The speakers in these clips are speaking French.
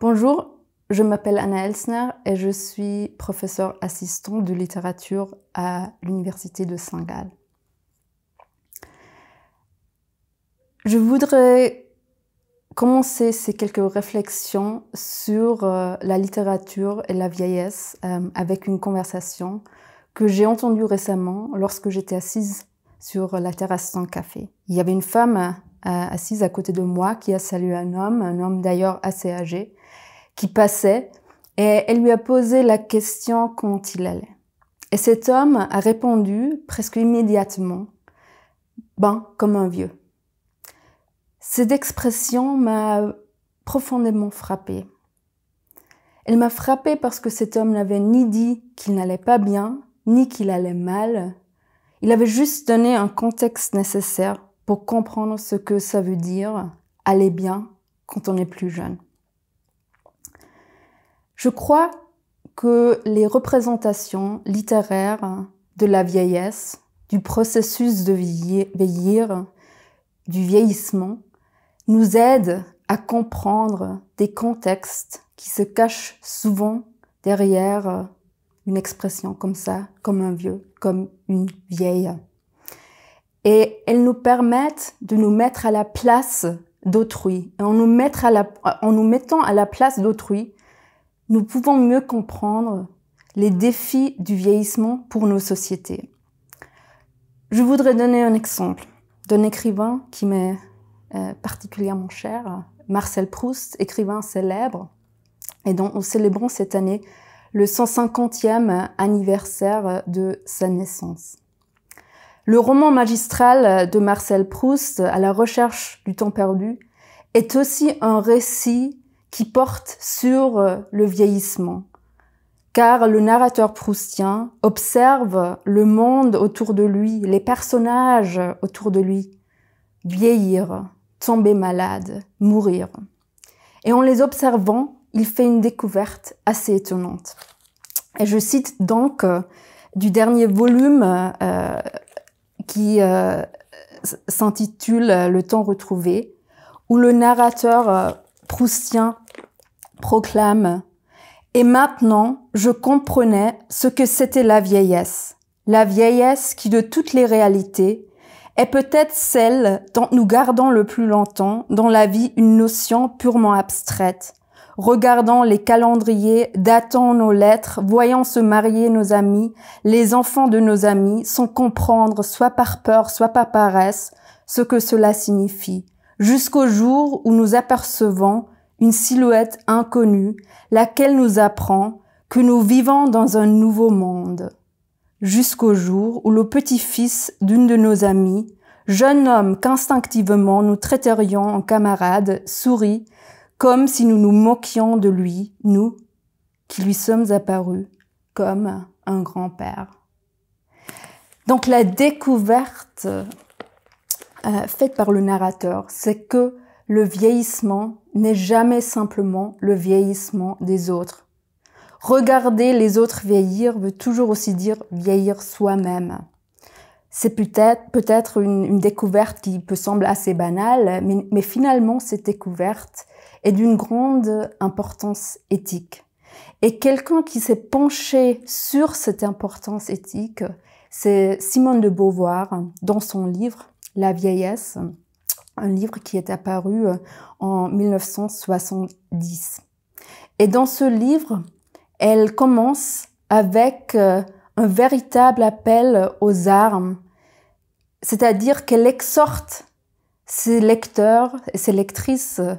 Bonjour, je m'appelle Anna Elsner et je suis professeur assistant de littérature à l'Université de Saint-Gall. Je voudrais commencer ces quelques réflexions sur euh, la littérature et la vieillesse euh, avec une conversation que j'ai entendue récemment lorsque j'étais assise sur la terrasse d'un café. Il y avait une femme euh, assise à côté de moi qui a salué un homme, un homme d'ailleurs assez âgé, passait et elle lui a posé la question quand il allait. Et cet homme a répondu presque immédiatement, ben, comme un vieux. Cette expression m'a profondément frappée. Elle m'a frappée parce que cet homme n'avait ni dit qu'il n'allait pas bien, ni qu'il allait mal. Il avait juste donné un contexte nécessaire pour comprendre ce que ça veut dire aller bien quand on est plus jeune. Je crois que les représentations littéraires de la vieillesse, du processus de vieillir, du vieillissement, nous aident à comprendre des contextes qui se cachent souvent derrière une expression comme ça, comme un vieux, comme une vieille. Et elles nous permettent de nous mettre à la place d'autrui. en nous, en nous mettant à la place d'autrui, nous pouvons mieux comprendre les défis du vieillissement pour nos sociétés. Je voudrais donner un exemple d'un écrivain qui m'est euh, particulièrement cher, Marcel Proust, écrivain célèbre, et dont nous célébrons cette année le 150e anniversaire de sa naissance. Le roman magistral de Marcel Proust, À la recherche du temps perdu, est aussi un récit qui porte sur euh, le vieillissement, car le narrateur proustien observe le monde autour de lui, les personnages autour de lui, vieillir, tomber malade, mourir. Et en les observant, il fait une découverte assez étonnante. Et je cite donc euh, du dernier volume euh, qui s'intitule Le temps retrouvé, où le narrateur proustien proclame. Et maintenant, je comprenais ce que c'était la vieillesse. La vieillesse qui, de toutes les réalités, est peut-être celle dont nous gardons le plus longtemps dans la vie une notion purement abstraite. Regardant les calendriers, datant nos lettres, voyant se marier nos amis, les enfants de nos amis, sans comprendre, soit par peur, soit par paresse, ce que cela signifie, jusqu'au jour où nous apercevons une silhouette inconnue, laquelle nous apprend que nous vivons dans un nouveau monde. Jusqu'au jour où le petit-fils d'une de nos amies, jeune homme qu'instinctivement nous traiterions en camarade, sourit, comme si nous nous moquions de lui, nous, qui lui sommes apparus comme un grand-père. Donc la découverte euh, faite par le narrateur, c'est que le vieillissement n'est jamais simplement le vieillissement des autres. Regarder les autres vieillir veut toujours aussi dire vieillir soi-même. C'est peut-être une, découverte qui peut sembler assez banale, mais finalement cette découverte est d'une grande importance éthique. Et quelqu'un qui s'est penché sur cette importance éthique, c'est Simone de Beauvoir dans son livre La vieillesse, un livre qui est apparu euh, en 1970. Et dans ce livre, elle commence avec euh, un véritable appel aux armes, c'est-à-dire qu'elle exhorte ses lecteurs et ses lectrices euh,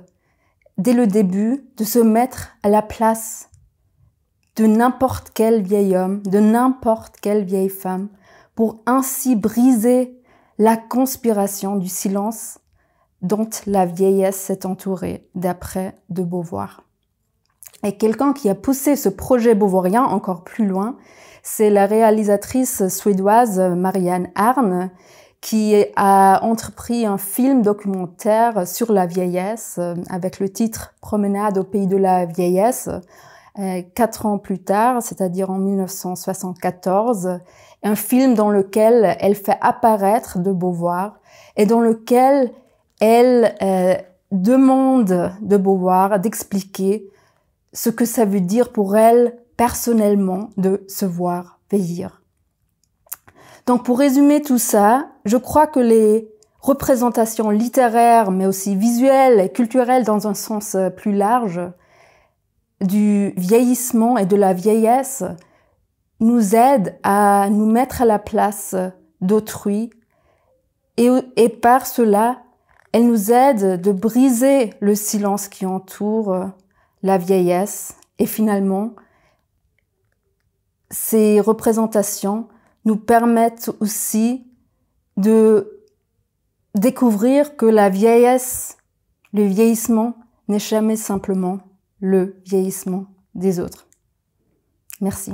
dès le début de se mettre à la place de n'importe quel vieil homme, de n'importe quelle vieille femme, pour ainsi briser la conspiration du silence dont la vieillesse s'est entourée, d'après de Beauvoir. Et quelqu'un qui a poussé ce projet beauvoirien encore plus loin, c'est la réalisatrice suédoise Marianne Arne, qui a entrepris un film documentaire sur la vieillesse euh, avec le titre Promenade au pays de la vieillesse. Euh, quatre ans plus tard, c'est-à-dire en 1974, un film dans lequel elle fait apparaître de Beauvoir et dans lequel elle euh, demande de Beauvoir d'expliquer ce que ça veut dire pour elle personnellement de se voir vieillir. Donc pour résumer tout ça, je crois que les représentations littéraires, mais aussi visuelles et culturelles dans un sens euh, plus large, du vieillissement et de la vieillesse nous aident à nous mettre à la place d'autrui et par cela elle nous aide de briser le silence qui entoure euh, la vieillesse et finalement, ces représentations nous permettent aussi de découvrir que la vieillesse, le vieillissement n'est jamais simplement le vieillissement des autres. Merci.